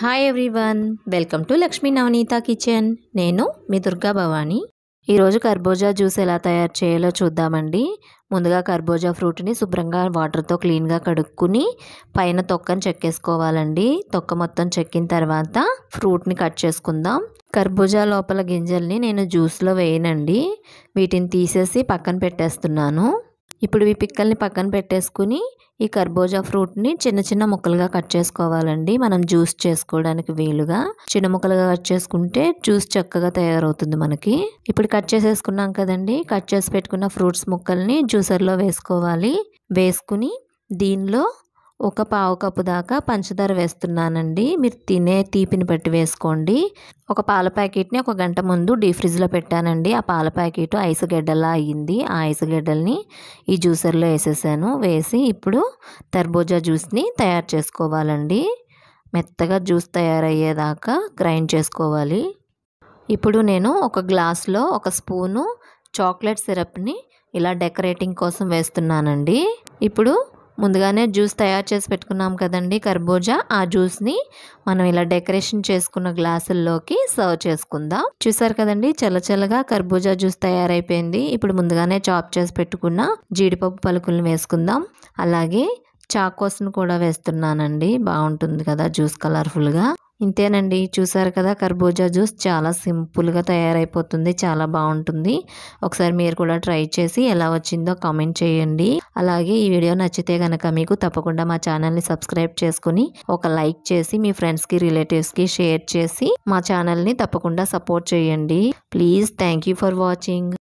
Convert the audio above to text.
hi everyone welcome to Lakshmi Navaneetha kitchen నేను మీ దుర్గా భవానీ ఈరోజు కర్బూజా జ్యూస్ ఎలా తయారు చేయాలో చూద్దామండి ముందుగా కర్బూజా ఫ్రూట్ని శుభ్రంగా వాటర్తో క్లీన్గా కడుక్కుని పైన తొక్కను చెక్కేసుకోవాలండి తొక్క మొత్తం చెక్కిన తర్వాత ఫ్రూట్ని కట్ చేసుకుందాం కర్బోజా లోపల గింజల్ని నేను జ్యూస్లో వేయనండి వీటిని తీసేసి పక్కన పెట్టేస్తున్నాను ఇప్పుడు ఈ పిక్కల్ని పక్కన పెట్టేసుకుని ఈ కర్బూజా ఫ్రూట్ని చిన్న చిన్న ముక్కలుగా కట్ చేసుకోవాలండి మనం జ్యూస్ చేసుకోవడానికి వీలుగా చిన్న ముక్కలుగా కట్ చేసుకుంటే జ్యూస్ చక్కగా తయారవుతుంది మనకి ఇప్పుడు కట్ చేసేసుకున్నాం కదండి కట్ చేసి పెట్టుకున్న ఫ్రూట్స్ ముక్కల్ని జ్యూసర్లో వేసుకోవాలి వేసుకుని దీనిలో ఒక పావు కప్పు దాకా పంచదార వేస్తున్నానండి మీరు తినే తీపిని బట్టి వేసుకోండి ఒక పాల ప్యాకెట్ని ఒక గంట ముందు డీ ఫ్రిడ్జ్లో పెట్టానండి ఆ పాల ప్యాకెట్ ఐసుగడ్డలా గడ్డలా అయ్యింది ఆ ఐసుగడ్డల్ని ఈ జ్యూసర్లో వేసేసాను వేసి ఇప్పుడు తర్బోజా జ్యూస్ని తయారు చేసుకోవాలండి మెత్తగా జ్యూస్ తయారయ్యేదాకా గ్రైండ్ చేసుకోవాలి ఇప్పుడు నేను ఒక గ్లాస్లో ఒక స్పూను చాక్లెట్ సిరప్ని ఇలా డెకరేటింగ్ కోసం వేస్తున్నానండి ఇప్పుడు ముందుగానే జ్యూస్ తయారు చేసి పెట్టుకున్నాం కదండి కర్బూజా ఆ జ్యూస్ని మనం ఇలా డెకరేషన్ చేసుకున్న గ్లాసుల్లోకి సర్వ్ చేసుకుందాం చూసారు కదండి చల్లచల్లగా కర్బూజా జ్యూస్ తయారైపోయింది ఇప్పుడు ముందుగానే చాప్ చేసి పెట్టుకున్న జీడిపప్పు పలుకులను వేసుకుందాం అలాగే చాకోస్ను కూడా వేస్తున్నానండి బాగుంటుంది కదా జ్యూస్ కలర్ఫుల్గా ఇంతేనండి చూసారు కదా కర్బూజా జ్యూస్ చాలా సింపుల్గా తయారైపోతుంది చాలా బాగుంటుంది ఒకసారి మీరు కూడా ట్రై చేసి ఎలా వచ్చిందో కామెంట్ చేయండి అలాగే ఈ వీడియో నచ్చితే కనుక మీకు తప్పకుండా మా ఛానల్ని సబ్స్క్రైబ్ చేసుకుని ఒక లైక్ చేసి మీ ఫ్రెండ్స్కి రిలేటివ్స్కి షేర్ చేసి మా ఛానల్ని తప్పకుండా సపోర్ట్ చేయండి ప్లీజ్ థ్యాంక్ ఫర్ వాచింగ్